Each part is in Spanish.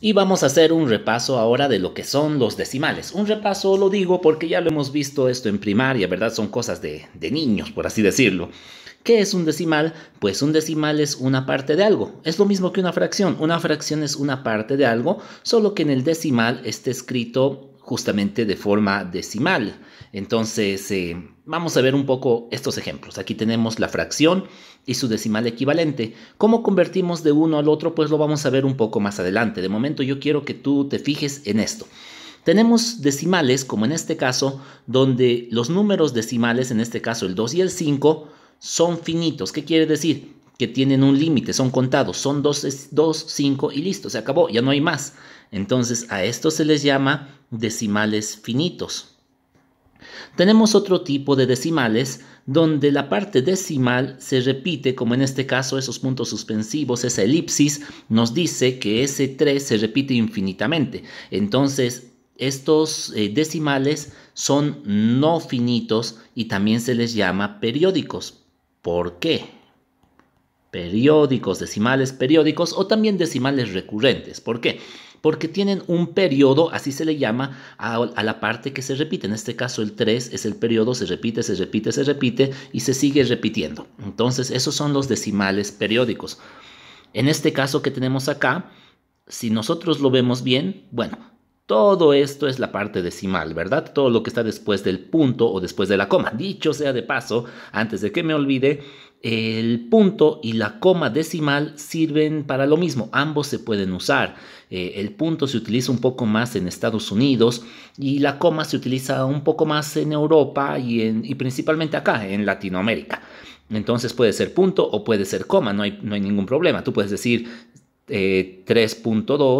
Y vamos a hacer un repaso ahora de lo que son los decimales. Un repaso lo digo porque ya lo hemos visto esto en primaria, ¿verdad? Son cosas de, de, niños, por así decirlo. ¿Qué es un decimal? Pues un decimal es una parte de algo. Es lo mismo que una fracción. Una fracción es una parte de algo, solo que en el decimal está escrito justamente de forma decimal. Entonces, eh, vamos a ver un poco estos ejemplos. Aquí tenemos la fracción y su decimal equivalente. ¿Cómo convertimos de uno al otro? Pues lo vamos a ver un poco más adelante. De momento yo quiero que tú te fijes en esto. Tenemos decimales, como en este caso, donde los números decimales, en este caso el 2 y el 5, son finitos. ¿Qué quiere decir? que tienen un límite, son contados, son 2, 5 y listo, se acabó, ya no hay más. Entonces a esto se les llama decimales finitos. Tenemos otro tipo de decimales donde la parte decimal se repite, como en este caso esos puntos suspensivos, esa elipsis nos dice que ese 3 se repite infinitamente. Entonces, estos eh, decimales son no finitos y también se les llama periódicos. ¿Por qué? periódicos, decimales periódicos o también decimales recurrentes. ¿Por qué? Porque tienen un periodo, así se le llama, a, la parte que se repite. En este caso el 3 es el periodo, se repite, se repite, se repite y se sigue repitiendo. Entonces, esos son los decimales periódicos. En este caso que tenemos acá, si nosotros lo vemos bien, bueno, todo esto es la parte decimal, ¿verdad? Todo lo que está después del punto o después de la coma. Dicho sea de paso, antes de que me olvide, el punto y la coma decimal sirven para lo mismo, ambos se pueden usar. Eh, el punto se utiliza un poco más en Estados Unidos y la coma se utiliza un poco más en Europa y, en, principalmente acá, en Latinoamérica. Entonces puede ser punto o puede ser coma, no hay, ningún problema. Tú puedes decir 3.2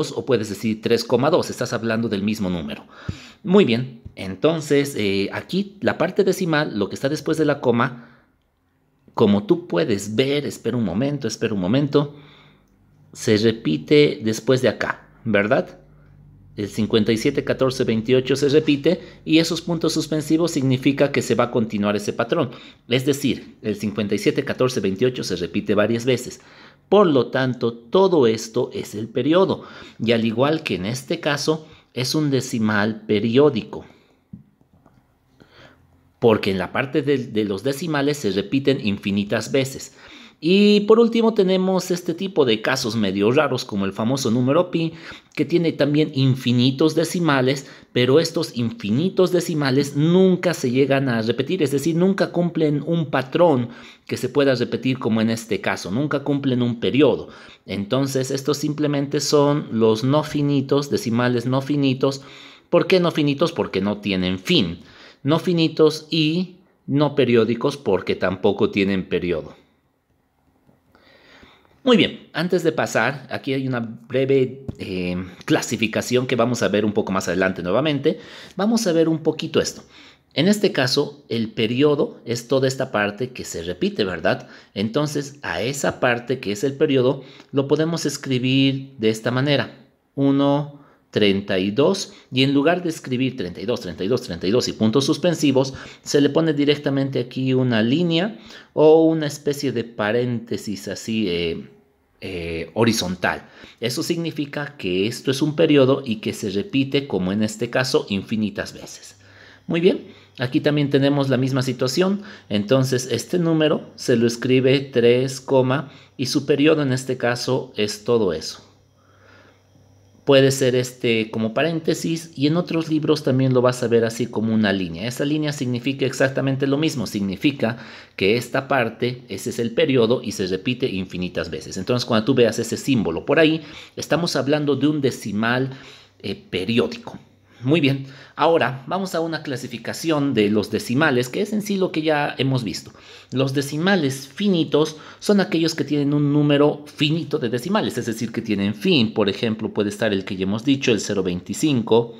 eh, o puedes decir 3,2, estás hablando del mismo número. Muy bien, entonces eh, aquí la parte decimal, lo que está después de la coma, como tú puedes ver, espera un momento, espera un momento, se repite después de acá, ¿verdad? El 57, 14, 28 se repite y esos puntos suspensivos significa que se va a continuar ese patrón. Es decir, el 57, 14, 28 se repite varias veces. Por lo tanto, todo esto es el periodo. Y al igual que en este caso, es un decimal periódico porque en la parte de, los decimales se repiten infinitas veces. Y por último tenemos este tipo de casos medio raros como el famoso número pi, que tiene también infinitos decimales, pero estos infinitos decimales nunca se llegan a repetir, es decir, nunca cumplen un patrón que se pueda repetir como en este caso, nunca cumplen un periodo. Entonces estos simplemente son los no finitos, decimales no finitos. ¿Por qué no finitos? Porque no tienen fin no finitos y no periódicos porque tampoco tienen periodo. Muy bien, antes de pasar, aquí hay una breve eh, clasificación que vamos a ver un poco más adelante nuevamente. Vamos a ver un poquito esto. En este caso, el periodo es toda esta parte que se repite, ¿verdad? Entonces, a esa parte que es el periodo, lo podemos escribir de esta manera. 1, 32 y en lugar de escribir 32, 32, 32 y puntos suspensivos, se le pone directamente aquí una línea o una especie de paréntesis así eh, eh, horizontal. Eso significa que esto es un periodo y que se repite como en este caso infinitas veces. Muy bien, aquí también tenemos la misma situación, entonces este número se lo escribe 3, y su periodo en este caso es todo eso puede ser este como paréntesis y en otros libros también lo vas a ver así como una línea. Esa línea significa exactamente lo mismo, significa que esta parte, ese es el periodo y se repite infinitas veces. Entonces cuando tú veas ese símbolo por ahí, estamos hablando de un decimal eh, periódico. Muy bien, ahora vamos a una clasificación de los decimales, que es en sí lo que ya hemos visto. Los decimales finitos son aquellos que tienen un número finito de decimales, es decir, que tienen fin. Por ejemplo, puede estar el que ya hemos dicho, el 025.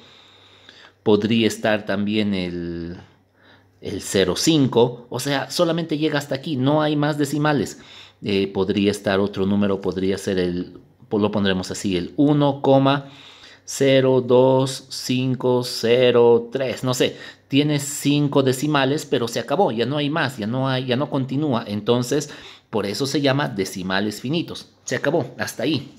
Podría estar también el, 05. O sea, solamente llega hasta aquí, no hay más decimales. Eh, podría estar otro número, podría ser el, lo pondremos así, el 1, 0, 5, 3, No sé, tiene 5 decimales, pero se acabó, ya no hay más, ya no hay, ya no continúa. Entonces, por eso se llama decimales finitos. Se acabó, hasta ahí.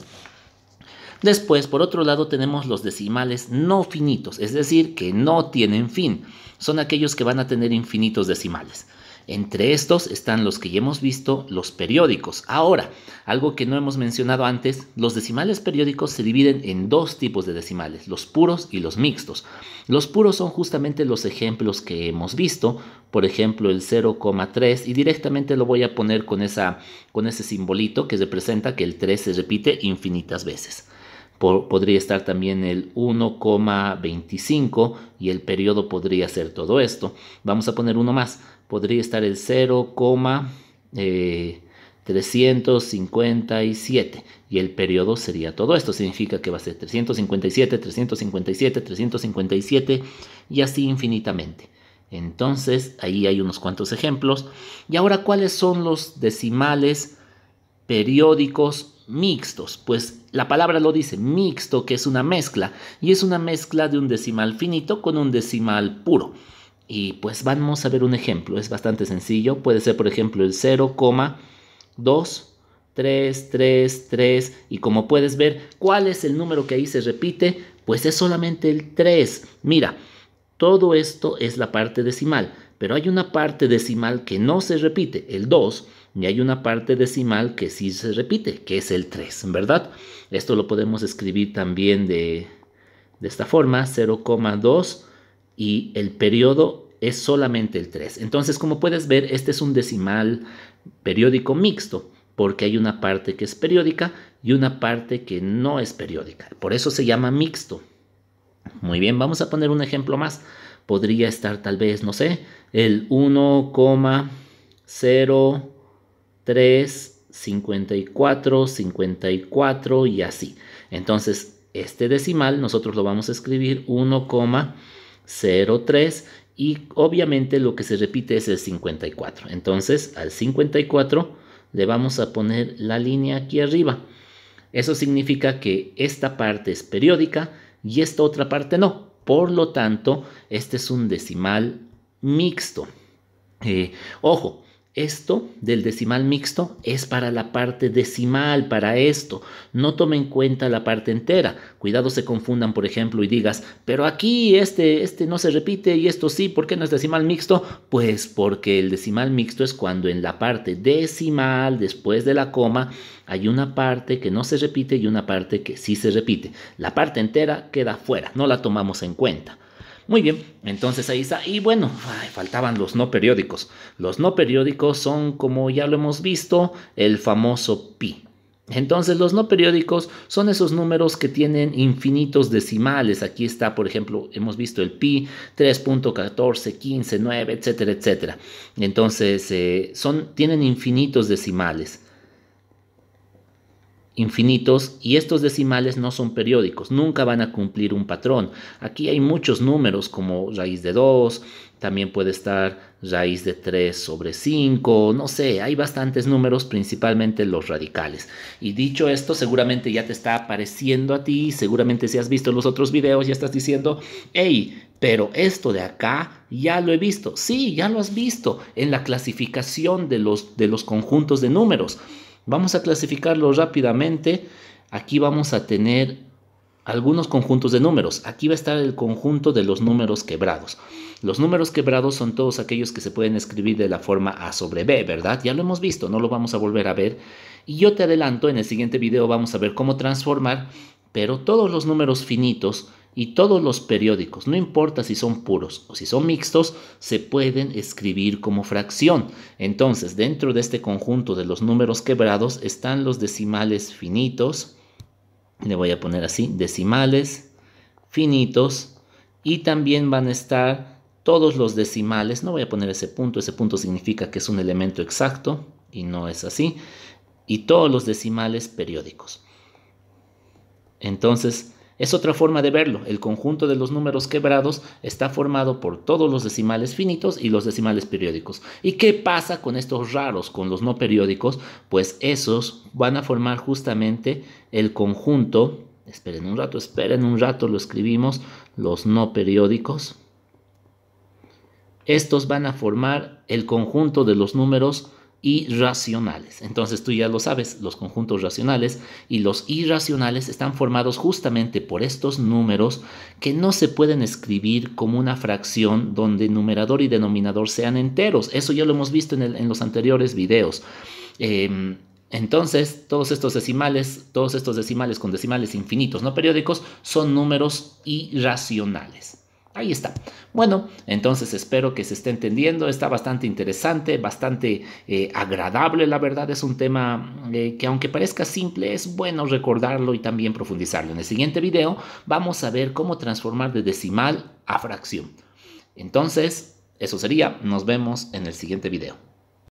Después, por otro lado, tenemos los decimales no finitos, es decir, que no tienen fin. Son aquellos que van a tener infinitos decimales. Entre estos están los que ya hemos visto, los periódicos. Ahora, algo que no hemos mencionado antes, los decimales periódicos se dividen en dos tipos de decimales, los puros y los mixtos. Los puros son justamente los ejemplos que hemos visto, por ejemplo el 0,3 y directamente lo voy a poner con, esa, con ese simbolito que representa que el 3 se repite infinitas veces. podría estar también el 1,25 y el periodo podría ser todo esto. Vamos a poner uno más podría estar en 0,357 eh, y el periodo sería todo esto. Significa que va a ser 357, 357, 357 y así infinitamente. Entonces, ahí hay unos cuantos ejemplos. Y ahora, ¿cuáles son los decimales periódicos mixtos? Pues la palabra lo dice, mixto, que es una mezcla, y es una mezcla de un decimal finito con un decimal puro. Y pues vamos a ver un ejemplo, es bastante sencillo, puede ser por ejemplo el 0,2333 y como puedes ver, ¿cuál es el número que ahí se repite? Pues es solamente el 3. Mira, todo esto es la parte decimal, pero hay una parte decimal que no se repite, el 2, y hay una parte decimal que sí se repite, que es el 3, ¿verdad? Esto lo podemos escribir también de, de esta forma, 0,2 y el periodo es solamente el 3. Entonces, como puedes ver, este es un decimal periódico mixto porque hay una parte que es periódica y una parte que no es periódica. Por eso se llama mixto. Muy bien, vamos a poner un ejemplo más. Podría estar tal vez, no sé, el 1,035454 y así. Entonces, este decimal nosotros lo vamos a escribir coma 03 y obviamente lo que se repite es el 54. Entonces al 54 le vamos a poner la línea aquí arriba. Eso significa que esta parte es periódica y esta otra parte no. Por lo tanto, este es un decimal mixto. Eh, ojo, esto del decimal mixto es para la parte decimal, para esto. No tome en cuenta la parte entera. Cuidado se confundan, por ejemplo, y digas, pero aquí este, este no se repite y esto sí, ¿por qué no es decimal mixto? Pues porque el decimal mixto es cuando en la parte decimal, después de la coma, hay una parte que no se repite y una parte que sí se repite. La parte entera queda fuera, no la tomamos en cuenta. Muy bien, entonces ahí está. Y bueno, faltaban los no periódicos. Los no periódicos son, como ya lo hemos visto, el famoso pi. Entonces los no periódicos son esos números que tienen infinitos decimales. Aquí está, por ejemplo, hemos visto el pi 3.14, 15, 9, etcétera, etcétera. Entonces eh, son, tienen infinitos decimales infinitos y estos decimales no son periódicos, nunca van a cumplir un patrón. Aquí hay muchos números como raíz de 2, también puede estar raíz de 3 sobre 5, no sé, hay bastantes números, principalmente los radicales. Y dicho esto, seguramente ya te está apareciendo a ti, seguramente si has visto los otros videos ya estás diciendo, hey, pero esto de acá ya lo he visto. Sí, ya lo has visto en la clasificación de los, de los conjuntos de números. Vamos a clasificarlo rápidamente. Aquí vamos a tener algunos conjuntos de números. Aquí va a estar el conjunto de los números quebrados. Los números quebrados son todos aquellos que se pueden escribir de la forma A sobre B, ¿verdad? Ya lo hemos visto, no lo vamos a volver a ver. Y yo te adelanto, en el siguiente video vamos a ver cómo transformar, pero todos los números finitos y todos los periódicos, no importa si son puros o si son mixtos, se pueden escribir como fracción. Entonces, dentro de este conjunto de los números quebrados están los decimales finitos, le voy a poner así, decimales finitos, y también van a estar todos los decimales, no voy a poner ese punto, ese punto significa que es un elemento exacto, y no es así, y todos los decimales periódicos. Entonces, es otra forma de verlo. El conjunto de los números quebrados está formado por todos los decimales finitos y los decimales periódicos. ¿Y qué pasa con estos raros, con los no periódicos? Pues esos van a formar justamente el conjunto. Esperen un rato, esperen un rato, lo escribimos. Los no periódicos. Estos van a formar el conjunto de los números Irracionales. Entonces tú ya lo sabes, los conjuntos racionales y los irracionales están formados justamente por estos números que no se pueden escribir como una fracción donde numerador y denominador sean enteros. Eso ya lo hemos visto en, los anteriores videos. Em, entonces, todos estos decimales, todos estos decimales con decimales infinitos no periódicos, son números irracionales. Ahí está. Bueno, entonces espero que se esté entendiendo. Está bastante interesante, bastante eh, agradable. La verdad es un tema eh, que aunque parezca simple, es bueno recordarlo y también profundizarlo. En el siguiente video vamos a ver cómo transformar de decimal a fracción. Entonces, eso sería. Nos vemos en el siguiente video.